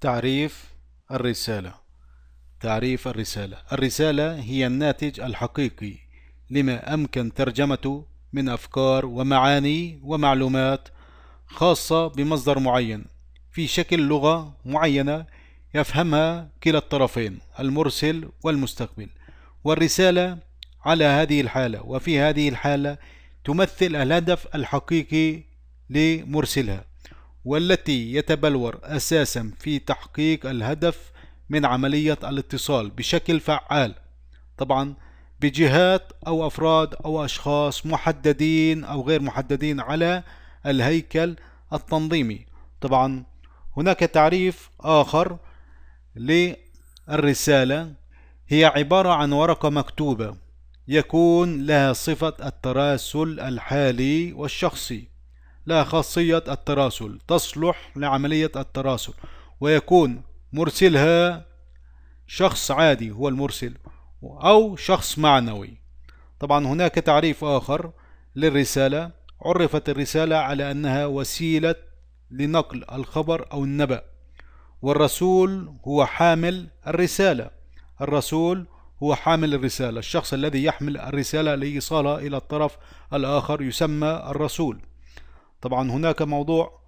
تعريف الرسالة تعريف الرسالة الرسالة هي الناتج الحقيقي لما أمكن ترجمته من أفكار ومعاني ومعلومات خاصة بمصدر معين في شكل لغة معينة يفهمها كلا الطرفين المرسل والمستقبل والرسالة على هذه الحالة وفي هذه الحالة تمثل الهدف الحقيقي لمرسلها والتي يتبلور أساسا في تحقيق الهدف من عملية الاتصال بشكل فعال طبعا بجهات أو أفراد أو أشخاص محددين أو غير محددين على الهيكل التنظيمي طبعا هناك تعريف آخر للرسالة هي عبارة عن ورقة مكتوبة يكون لها صفة التراسل الحالي والشخصي لها خاصية التراسل تصلح لعملية التراسل ويكون مرسلها شخص عادي هو المرسل أو شخص معنوي طبعا هناك تعريف آخر للرسالة عرفت الرسالة على أنها وسيلة لنقل الخبر أو النبأ والرسول هو حامل الرسالة الرسول هو حامل الرسالة الشخص الذي يحمل الرسالة لإيصالها إلى الطرف الآخر يسمى الرسول طبعا هناك موضوع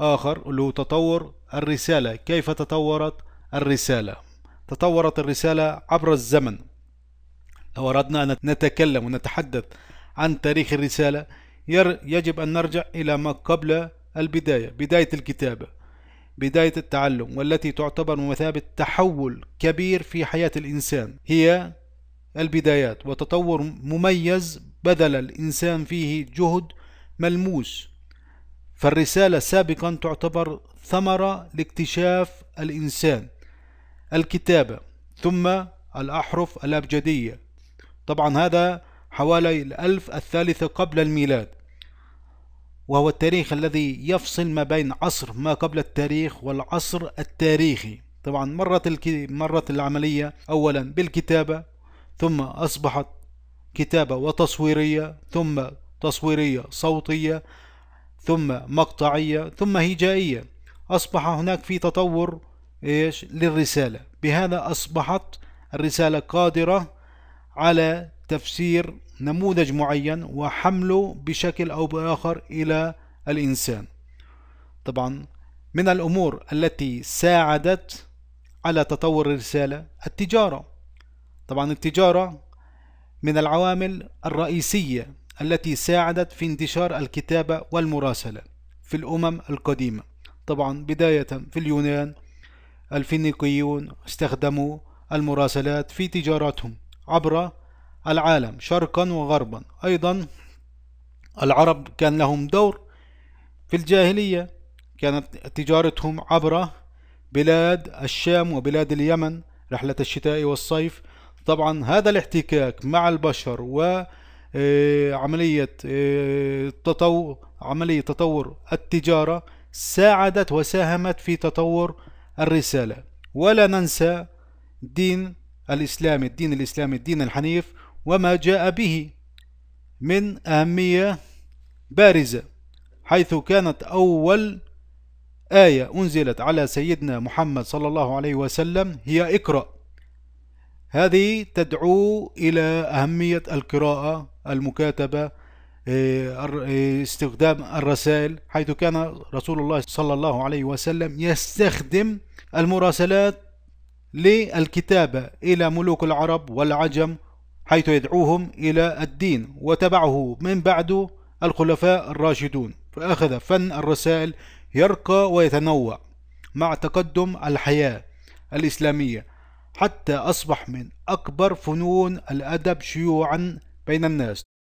آخر اللي هو تطور الرسالة كيف تطورت الرسالة تطورت الرسالة عبر الزمن لو أردنا أن نتكلم ونتحدث عن تاريخ الرسالة يجب أن نرجع إلى ما قبل البداية بداية الكتابة بداية التعلم والتي تعتبر بمثابة تحول كبير في حياة الإنسان هي البدايات وتطور مميز بذل الإنسان فيه جهد ملموس فالرسالة سابقا تعتبر ثمرة لاكتشاف الإنسان الكتابة ثم الأحرف الأبجدية طبعا هذا حوالي الألف الثالثة قبل الميلاد وهو التاريخ الذي يفصل ما بين عصر ما قبل التاريخ والعصر التاريخي طبعا مرت, الك... مرت العملية أولا بالكتابة ثم أصبحت كتابة وتصويرية ثم تصويرية صوتية ثم مقطعية ثم هجائية أصبح هناك في تطور إيش للرسالة بهذا أصبحت الرسالة قادرة على تفسير نموذج معين وحمله بشكل أو بآخر إلى الإنسان طبعا من الأمور التي ساعدت على تطور الرسالة التجارة طبعا التجارة من العوامل الرئيسية التي ساعدت في انتشار الكتابة والمراسلة في الأمم القديمة طبعا بداية في اليونان الفينيقيون استخدموا المراسلات في تجارتهم عبر العالم شرقا وغربا أيضا العرب كان لهم دور في الجاهلية كانت تجارتهم عبر بلاد الشام وبلاد اليمن رحلة الشتاء والصيف طبعا هذا الاحتكاك مع البشر و آه، عملية آه، تطور عملية تطور التجارة ساعدت وساهمت في تطور الرسالة ولا ننسى دين الإسلام الدين الإسلامي الدين الحنيف وما جاء به من أهمية بارزة حيث كانت أول آية أنزلت على سيدنا محمد صلى الله عليه وسلم هي اقرأ هذه تدعو إلى أهمية القراءة المكاتبة آه، آه، استخدام الرسائل حيث كان رسول الله صلى الله عليه وسلم يستخدم المراسلات للكتابة إلى ملوك العرب والعجم حيث يدعوهم إلى الدين وتبعه من بعده الخلفاء الراشدون فأخذ فن الرسائل يرقى ويتنوع مع تقدم الحياة الإسلامية حتى أصبح من أكبر فنون الأدب شيوعا بين الناس